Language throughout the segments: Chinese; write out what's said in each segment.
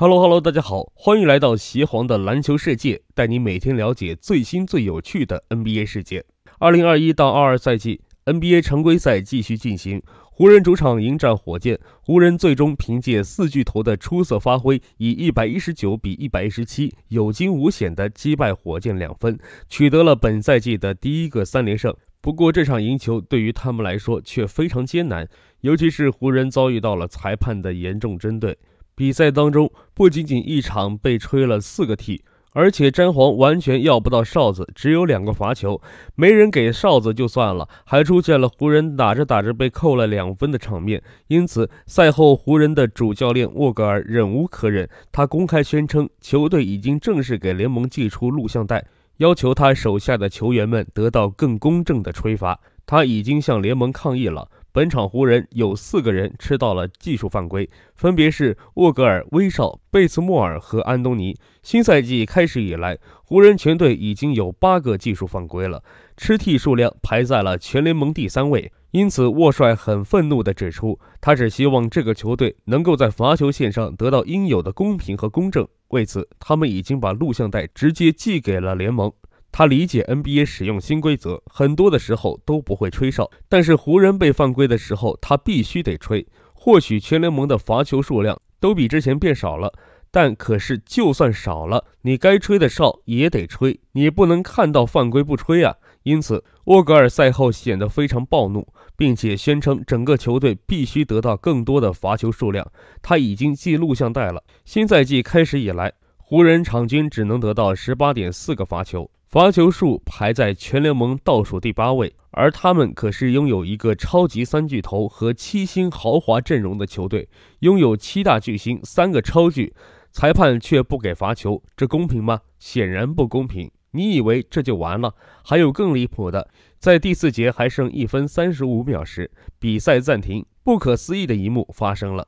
Hello Hello，大家好，欢迎来到邪皇的篮球世界，带你每天了解最新最有趣的 NBA 事件。二零二一到二二赛季 NBA 常规赛继续进行，湖人主场迎战火箭，湖人最终凭借四巨头的出色发挥，以一百一十九比一百一十七，有惊无险的击败火箭两分，取得了本赛季的第一个三连胜。不过这场赢球对于他们来说却非常艰难，尤其是湖人遭遇到了裁判的严重针对。比赛当中，不仅仅一场被吹了四个 T，而且詹皇完全要不到哨子，只有两个罚球，没人给哨子就算了，还出现了湖人打着打着被扣了两分的场面。因此，赛后湖人的主教练沃格尔忍无可忍，他公开宣称，球队已经正式给联盟寄出录像带，要求他手下的球员们得到更公正的吹罚。他已经向联盟抗议了。本场湖人有四个人吃到了技术犯规，分别是沃格尔、威少、贝茨莫尔和安东尼。新赛季开始以来，湖人全队已经有八个技术犯规了，吃替数量排在了全联盟第三位。因此，沃帅很愤怒地指出，他只希望这个球队能够在罚球线上得到应有的公平和公正。为此，他们已经把录像带直接寄给了联盟。他理解 NBA 使用新规则，很多的时候都不会吹哨，但是湖人被犯规的时候，他必须得吹。或许全联盟的罚球数量都比之前变少了，但可是就算少了，你该吹的哨也得吹，你不能看到犯规不吹啊。因此，沃格尔赛后显得非常暴怒，并且宣称整个球队必须得到更多的罚球数量。他已经记录像带了，新赛季开始以来，湖人场均只能得到十八点四个罚球。罚球数排在全联盟倒数第八位，而他们可是拥有一个超级三巨头和七星豪华阵容的球队，拥有七大巨星、三个超巨，裁判却不给罚球，这公平吗？显然不公平。你以为这就完了？还有更离谱的，在第四节还剩一分三十五秒时，比赛暂停，不可思议的一幕发生了。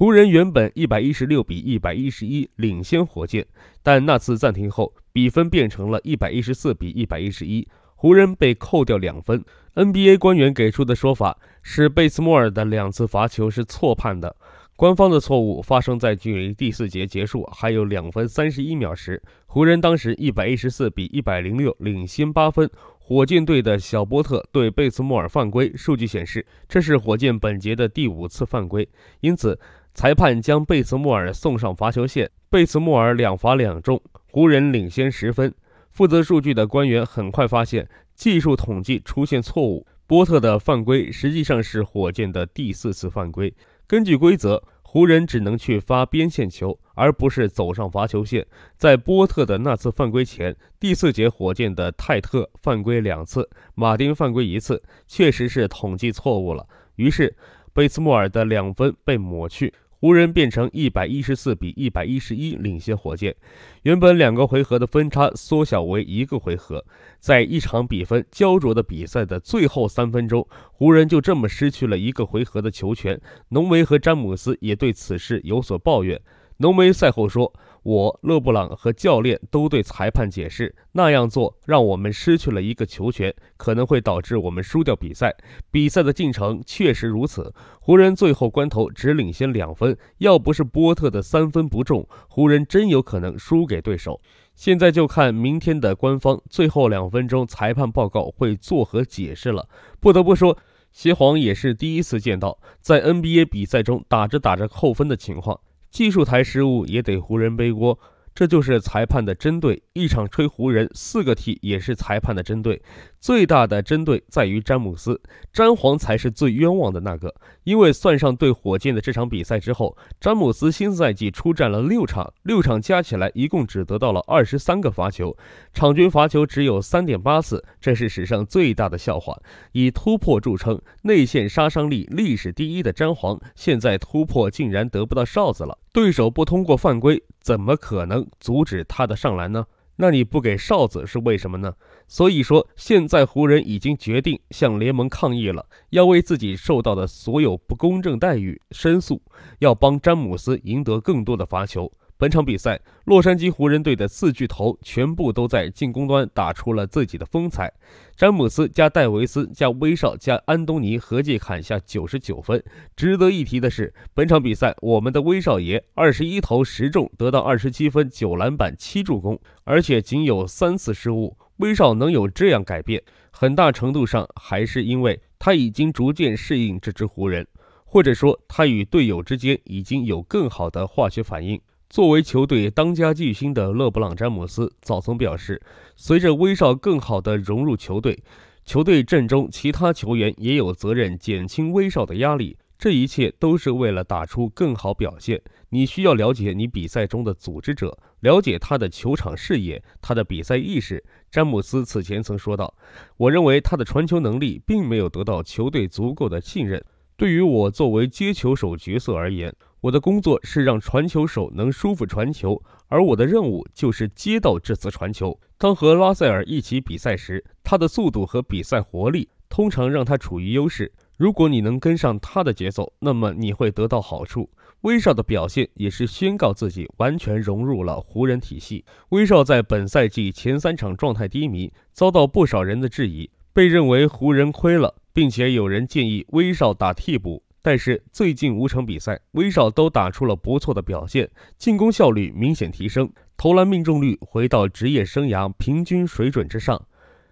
湖人原本一百一十六比一百一十一领先火箭，但那次暂停后，比分变成了一百一十四比一百一十一，湖人被扣掉两分。NBA 官员给出的说法是，贝斯莫尔的两次罚球是错判的。官方的错误发生在距离第四节结束还有两分三十一秒时，湖人当时一百一十四比一百零六领先八分。火箭队的小波特对贝斯莫尔犯规，数据显示这是火箭本节的第五次犯规，因此。裁判将贝茨莫尔送上罚球线，贝茨莫尔两罚两中，湖人领先十分。负责数据的官员很快发现技术统计出现错误，波特的犯规实际上是火箭的第四次犯规。根据规则，湖人只能去发边线球，而不是走上罚球线。在波特的那次犯规前，第四节火箭的泰特犯规两次，马丁犯规一次，确实是统计错误了。于是。贝兹莫尔的两分被抹去，湖人变成一百一十四比一百一十一领先火箭。原本两个回合的分差缩小为一个回合。在一场比赛焦灼的比赛的最后三分钟，湖人就这么失去了一个回合的球权。浓眉和詹姆斯也对此事有所抱怨。浓眉赛后说。我、勒布朗和教练都对裁判解释，那样做让我们失去了一个球权，可能会导致我们输掉比赛。比赛的进程确实如此，湖人最后关头只领先两分，要不是波特的三分不中，湖人真有可能输给对手。现在就看明天的官方最后两分钟裁判报告会作何解释了。不得不说，邪皇也是第一次见到在 NBA 比赛中打着打着扣分的情况。技术台失误也得湖人背锅，这就是裁判的针对。一场吹湖人四个 T 也是裁判的针对，最大的针对在于詹姆斯，詹皇才是最冤枉的那个。因为算上对火箭的这场比赛之后，詹姆斯新赛季出战了六场，六场加起来一共只得到了二十三个罚球，场均罚球只有三点八次，这是史上最大的笑话。以突破著称、内线杀伤力历史第一的詹皇，现在突破竟然得不到哨子了。对手不通过犯规，怎么可能阻止他的上篮呢？那你不给哨子是为什么呢？所以说，现在湖人已经决定向联盟抗议了，要为自己受到的所有不公正待遇申诉，要帮詹姆斯赢得更多的罚球。本场比赛，洛杉矶湖人队的四巨头全部都在进攻端打出了自己的风采。詹姆斯加戴维斯加威少加安东尼合计砍下九十九分。值得一提的是，本场比赛我们的威少爷二十一投十中，得到二十七分、九篮板、七助攻，而且仅有三次失误。威少能有这样改变，很大程度上还是因为他已经逐渐适应这支湖人，或者说他与队友之间已经有更好的化学反应。作为球队当家巨星的勒布朗·詹姆斯早曾表示，随着威少更好地融入球队，球队阵中其他球员也有责任减轻威少的压力。这一切都是为了打出更好表现。你需要了解你比赛中的组织者，了解他的球场视野、他的比赛意识。詹姆斯此前曾说道：“我认为他的传球能力并没有得到球队足够的信任。”对于我作为接球手角色而言，我的工作是让传球手能舒服传球，而我的任务就是接到这次传球。当和拉塞尔一起比赛时，他的速度和比赛活力通常让他处于优势。如果你能跟上他的节奏，那么你会得到好处。威少的表现也是宣告自己完全融入了湖人体系。威少在本赛季前三场状态低迷，遭到不少人的质疑，被认为湖人亏了。并且有人建议威少打替补，但是最近五场比赛，威少都打出了不错的表现，进攻效率明显提升，投篮命中率回到职业生涯平均水准之上。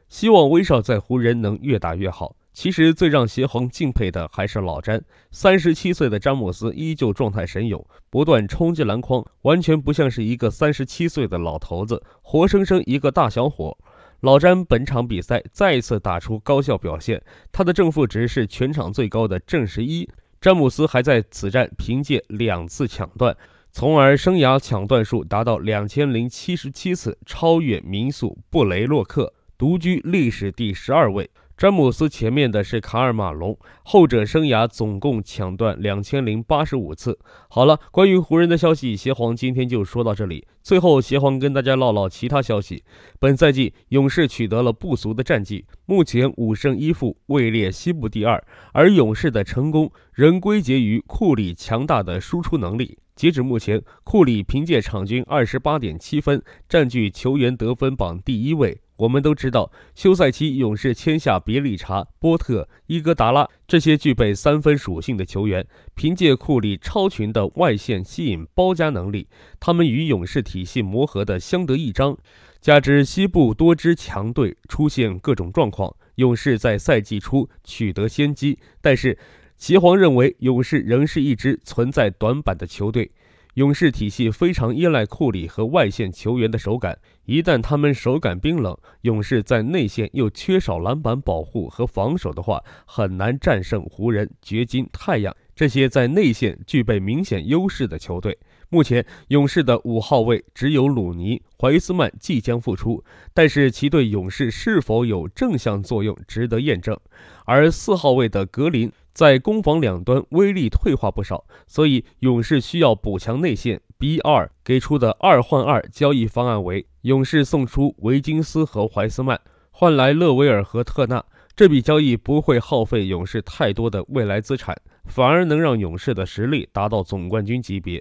希望威少在湖人能越打越好。其实最让协皇敬佩的还是老詹，三十七岁的詹姆斯依旧状态神勇，不断冲击篮筐，完全不像是一个三十七岁的老头子，活生生一个大小伙。老詹本场比赛再一次打出高效表现，他的正负值是全场最高的正十一。詹姆斯还在此战凭借两次抢断，从而生涯抢断数达到两千零七十七次，超越名宿布雷洛克，独居历史第十二位。詹姆斯前面的是卡尔马龙，后者生涯总共抢断两千零八十五次。好了，关于湖人的消息，邪皇今天就说到这里。最后，邪皇跟大家唠唠其他消息。本赛季勇士取得了不俗的战绩，目前五胜一负，位列西部第二。而勇士的成功仍归结于库里强大的输出能力。截止目前，库里凭借场均二十八点七分，占据球员得分榜第一位。我们都知道，休赛期勇士签下别利查、波特、伊戈达拉这些具备三分属性的球员，凭借库里超群的外线吸引包夹能力，他们与勇士体系磨合的相得益彰。加之西部多支强队出现各种状况，勇士在赛季初取得先机。但是，齐皇认为勇士仍是一支存在短板的球队。勇士体系非常依赖库里和外线球员的手感，一旦他们手感冰冷，勇士在内线又缺少篮板保护和防守的话，很难战胜湖人、掘金、太阳这些在内线具备明显优势的球队。目前，勇士的五号位只有鲁尼，怀斯曼即将复出，但是其对勇士是否有正向作用值得验证。而四号位的格林。在攻防两端威力退化不少，所以勇士需要补强内线。B 二给出的二换二交易方案为：勇士送出维金斯和怀斯曼，换来勒维尔和特纳。这笔交易不会耗费勇士太多的未来资产，反而能让勇士的实力达到总冠军级别。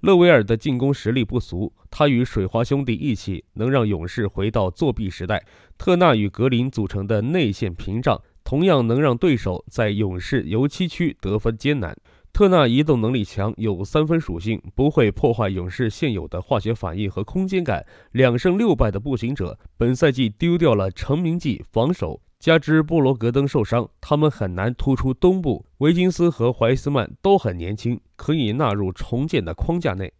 勒维尔的进攻实力不俗，他与水花兄弟一起能让勇士回到作弊时代。特纳与格林组成的内线屏障。同样能让对手在勇士油漆区得分艰难。特纳移动能力强，有三分属性，不会破坏勇士现有的化学反应和空间感。两胜六败的步行者，本赛季丢掉了成名记防守，加之波罗格登受伤，他们很难突出东部。维金斯和怀斯曼都很年轻，可以纳入重建的框架内。